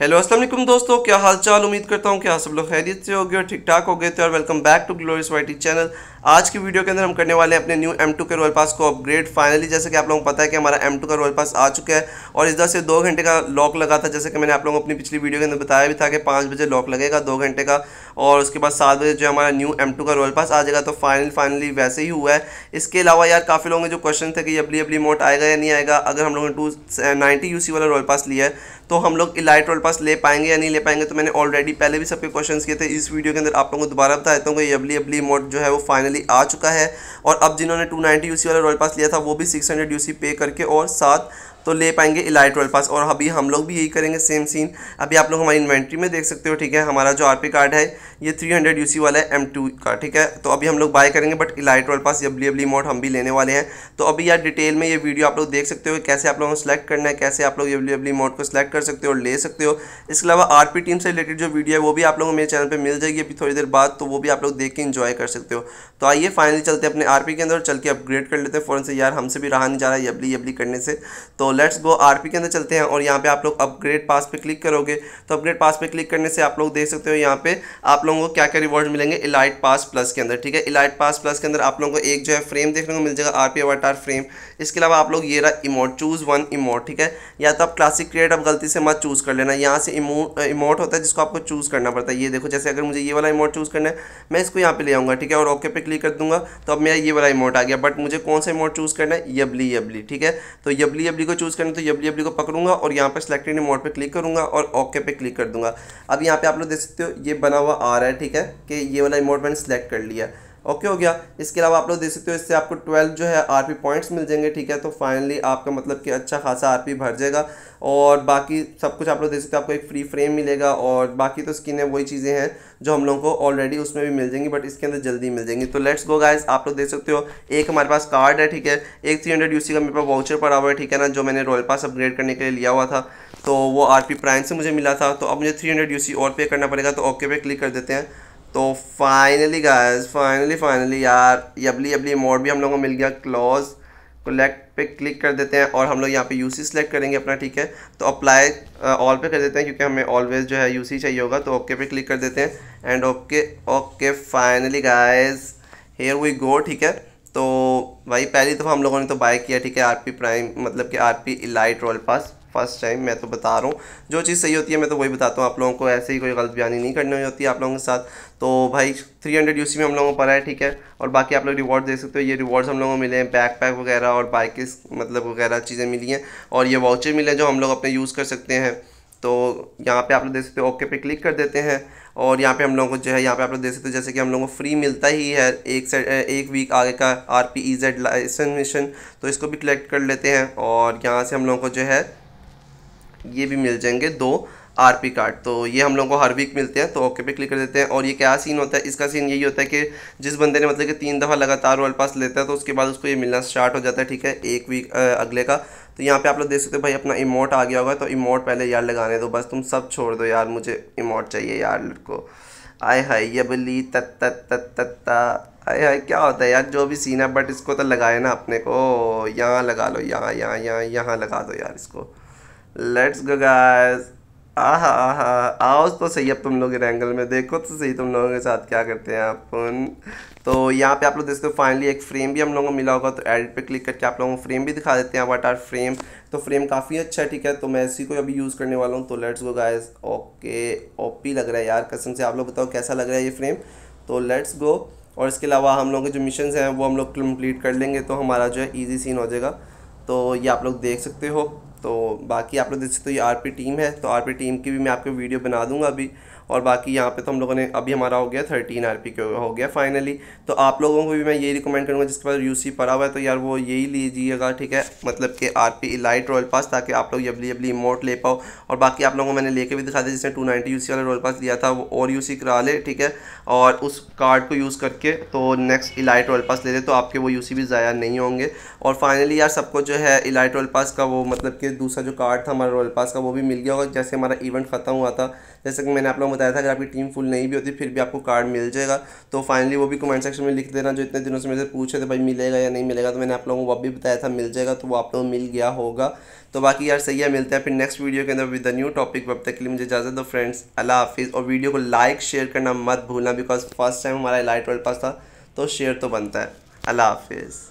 hello अस्सलाम वालेकुम दोस्तों क्या हाल चाल उम्मीद करता हूँ कि आप सब लोग खैरियत से हो गए और ठीक ठाक हो गए थे और welcome back to glorious YT channel आज की वीडियो के अंदर हम करने वाले हैं अपने न्यू एम टू के रोयल पास को अपग्रेड फाइनली जैसे कि आप लोगों को पता है कि हमारा एम टू का रोयल पास आ चुका है और इस दर से दो घंटे का लॉक लगा था जैसे कि मैंने आप लोगों को अपनी पिछली वीडियो के अंदर बताया भी था कि पाँच बजे लॉक लगेगा दो घंटे का और उसके बाद सात बजे जो हमारा न्यू एम का रॉयल पास आ जाएगा तो फाइनल फाइनली वैसे ही हुआ है इसके अलावा यार काफ़ी लोगों के जो क्वेश्चन थे कि अबली अबली मोट आएगा या नहीं आएगा अगर हम लोगों ने टू नाइन्टी यू वाला रोल पास लिया है तो हम लोग इलाइट रॉयल पास ले पाएंगे या नहीं ले पाएंगे तो मैंने ऑलरेडी पहले भी सबके क्वेश्चन किए थे इस वीडियो के अंदर आप लोगों को दोबारा बता देता हूँ कि अबली अबली मोट जो है वो फाइनली आ चुका है और अब जिन्होंने टू नाइन्टी वाला रॉयल पास लिया था वो भी सिक्स हंड्रेड पे करके और साथ तो ले पाएंगे इलाई ट्वेल्व पास और अभी हम लोग भी यही करेंगे सेम सीन अभी आप लोग हमारी इन्वेंट्री में देख सकते हो ठीक है हमारा जो आर कार्ड है ये थ्री हंड्रेड यू वाला है एम का ठीक है तो अभी हम लोग बाय करेंगे but elite twelve pass W अबली मोड हम भी लेने वाले हैं तो अभी यार डिटेल में ये वीडियो आप लोग देख सकते हो कैसे आप लोगों को सिलेक्ट करना है कैसे आप लोग डब्ल्यू अबली मोड को सिलेक्ट कर सकते हो और ले सकते हो इसके अलावा आर टीम से रिलेटेड जो वीडियो है वो भी आप लोगों को मेरे चैनल पर मिल जाएगी अभी थोड़ी देर बाद तो वो भी आप लोग देख के इन्जॉय कर सकते हो तो आइए फाइनली चलते हैं अपने आर के अंदर चल के अपग्रेड कर लेते हैं फ़ौरन से यार हमसे भी रहा नहीं जा रहा है यबली यबली करने से तो लेट्स गो आर के अंदर चलते हैं और यहाँ पे आप लोग अपग्रेड पास पे क्लिक करोगे तो अपग्रेड पास पे क्लिक करने से आप लोग देख सकते हो यहाँ पे आप लोगों को क्या क्या रिवॉर्ड मिलेंगे इलाइट पास प्लस के अंदर ठीक है इलाइट पास प्लस के अंदर आप लोगों को एक जो है फ्रेम देखने को मिल जाएगा आर पी फ्रेम इसके अलावा आप लोग ये रहा इमोट चूज़ वन इमोट ठीक है या तो आप क्लासिक क्रिएट अब गलती से मत चूज़ कर लेना यहाँ से इमोट होता है जिसको आपको चूज़ करना पड़ता है ये देखो जैसे अगर मुझे ये वाला इमोट चूज़ करना है मैं इसको यहाँ पे ले आऊँगा ठीक है और ओके पे क्लिक कर दूंगा तो अब मेरा ये वाला इमोट आ गया बट मुझे कौन सा इमोट चूज़ करना है यबली यबली ठीक है तो यबली यबली को चूज करना तो यब्ली को पकड़ूंगा और यहाँ पर सिलेक्ट इन मोड पर क्लिक करूंगा और ओके पे क्लिक कर दूंगा अब यहाँ पे आप लोग देख सकते हो ये बना हुआ आ रहा है ठीक है कि ये वाला इमोट मैंने सेलेक्ट कर लिया ओके हो गया इसके अलावा आप लोग देख सकते हो इससे आपको ट्वेल्व जो है आरपी पॉइंट्स मिल जाएंगे ठीक है तो फाइनली आपका मतलब कि अच्छा खासा आरपी भर जाएगा और बाकी सब कुछ आप लोग देख सकते हो आपको एक फ्री फ्रेम मिलेगा और बाकी तो स्किन है वही चीज़ें हैं जो हम लोगों को ऑलरेडी उसमें भी मिल जाएंगी बट इसके अंदर जल्दी मिल जाएंगी तो लेट्स गो गाइस आप लोग देख सकते हो एक हमारे पास कार्ड है ठीक है एक थ्री हंड्रेड का मेरे पास वाउचर पड़ा हुआ है ठीक है ना जो मैंने रॉयल पास अपग्रेड करने के लिए लिया हुआ था तो वो आर पी प्राइम से मुझे मिला था तो अब मुझे थ्री हंड्रेड यूसी और पे करना पड़ेगा तो ओके पे क्लिक कर देते हैं तो फाइनली गाइस फाइनली फाइनली यार यबली यबली मोड भी हम लोगों को मिल गया क्लॉज कलेक्ट पे क्लिक कर देते हैं और हम लोग यहाँ पे यूसी सेलेक्ट करेंगे अपना ठीक है तो अप्लाई ऑल uh, पे कर देते हैं क्योंकि हमें ऑलवेज जो है यूसी चाहिए होगा तो ओके पे क्लिक कर देते हैं and okay okay finally guys here we go ठीक है तो भाई पहली दफ़ा हम लोगों ने तो बाय किया ठीक है आर प्राइम मतलब कि R P elite royal pass first time मैं तो बता रहा हूँ जो चीज़ सही होती है मैं तो वही बताता हूँ आप लोगों को ऐसे ही कोई गलत बयानी नहीं करनी होती है आप लोगों के साथ तो भाई थ्री हंड्रेड यू में हम लोगों को पड़ा है ठीक है और बाकी आप लोग रिवॉर्ड देख सकते हो ये रिवॉर्ड्स हम लोगों को मिले हैं बैक पैक वगैरह और बाइक मतलब वगैरह चीज़ें मिली हैं और ये वाउचर मिले जो हम लोग अपने यूज़ कर सकते हैं तो यहाँ पर आप लोग देख सकते हो ओके पे क्लिक कर देते हैं और यहाँ पे हम लोगों को जो है यहाँ पे आप लोग देख सकते हो जैसे कि हम लोगों को फ्री मिलता ही है एक से एक वीक आगे का R P E Z licence mission तो इसको भी कलेक्ट कर लेते हैं और यहाँ से हम लोगों को जो है ये भी मिल जाएंगे दो आर पी कार्ड तो ये हम लोगों को हर वीक मिलते हैं तो ओके पे क्लिक कर देते हैं और ये क्या सीन होता है इसका सीन यही होता है कि जिस बंदे ने मतलब कि तीन दफ़ा लगातार वर्ल्ड पास लेता है तो उसके बाद उसको ये मिलना स्टार्ट हो जाता है ठीक है एक वीक अगले का तो यहाँ पे आप लोग देख सकते हो भाई अपना इमोट आ गया होगा तो इमोट पहले यार लगाने दो बस तुम सब छोड़ दो यार मुझे इमोट चाहिए यार लड़को आय हाय ये बली तत तत तत्ता आय हाय क्या होता है यार जो भी सीन है बट इसको तो लगाए ना अपने को यहाँ लगा लो यहाँ यहाँ यहाँ यहाँ लगा दो यार इसको लेट्स गो गाइस आहा आओ तो सही अब तुम लोग एंगल में देखो तो सही तुम लोगों के साथ क्या करते हैं अपन तो यहाँ पे आप लोग देखते हो फाइनली एक फ्रेम भी हम लोगों को मिला होगा तो एडिट पे क्लिक करके आप लोगों को फ्रेम भी दिखा देते हैं वट आर फ्रेम तो फ्रेम काफ़ी अच्छा है ठीक है तो मैं इसी को अभी यूज़ करने वाला हूँ तो let's go guys okay OP लग रहा है यार कसम से आप लोग बताओ कैसा लग रहा है ये फ्रेम तो लेट्स गो और इसके अलावा हम लोग के जो मिशन हैं वो हम लोग कम्प्लीट कर लेंगे तो हमारा जो है ईजी सीन हो जाएगा तो ये आप लोग देख सकते हो तो बाकी आप लोग देख सकते हो तो ये आरपी टीम है तो आरपी टीम की भी मैं आपको वीडियो बना दूंगा अभी और बाकी यहाँ पे तो हम लोगों ने अभी हमारा हो गया थर्टीन आर पी हो गया फाइनली तो आप लोगों को भी मैं यही रिकमेंड करूँगा जिसके पास यू सी पड़ा हुआ है तो यार वो यही लीजिएगा ठीक है मतलब कि R P elite royal pass ताकि आप लोग यबली यबली इमोट ले पाओ और बाकी आप लोगों को मैंने लेके भी दिखा दिया जिसने टू नाइन्टी यू सी वाला रॉयल पास लिया था वो और यू सी करा ले ठीक है और उस कार्ड को यूज़ करके तो नेक्स्ट इलाइट रॉयल पास ले ले तो आपके वो यू सी भी ज़ाया नहीं होंगे और फाइनली यार सबको जो है इलाइट रॉयल पास का वो मतलब कि दूसरा जो कार्ड था हमारा रॉयल पास का वो भी मिल गया होगा जैसे हमारा इवेंट ख़त्म हुआ था जैसे कि मैंने आप लोगों बताया था अगर आपकी टीम फुल नहीं भी होती फिर भी आपको कार्ड मिल जाएगा तो फाइनली वो भी कमेंट सेक्शन में लिख देना जो इतने दिनों से मेरे से पूछे थे भाई मिलेगा या नहीं मिलेगा तो मैंने आप लोगों को वह भी बताया था मिल जाएगा तो वो आप लोगों को मिल गया होगा तो बाकी यार सही है मिलते हैं फिर नेक्स्ट वीडियो के अंदर विद न्यू टॉपिक वब तक के लिए मुझे इजाजत दो फ्रेंड्स अला हाफिज़ और वीडियो को लाइक शेयर करना मत भूलना बिकॉज फर्स्ट टाइम हमारा लाइट वर्ल्ड पास था तो शेयर तो बनता है अला हाफिज़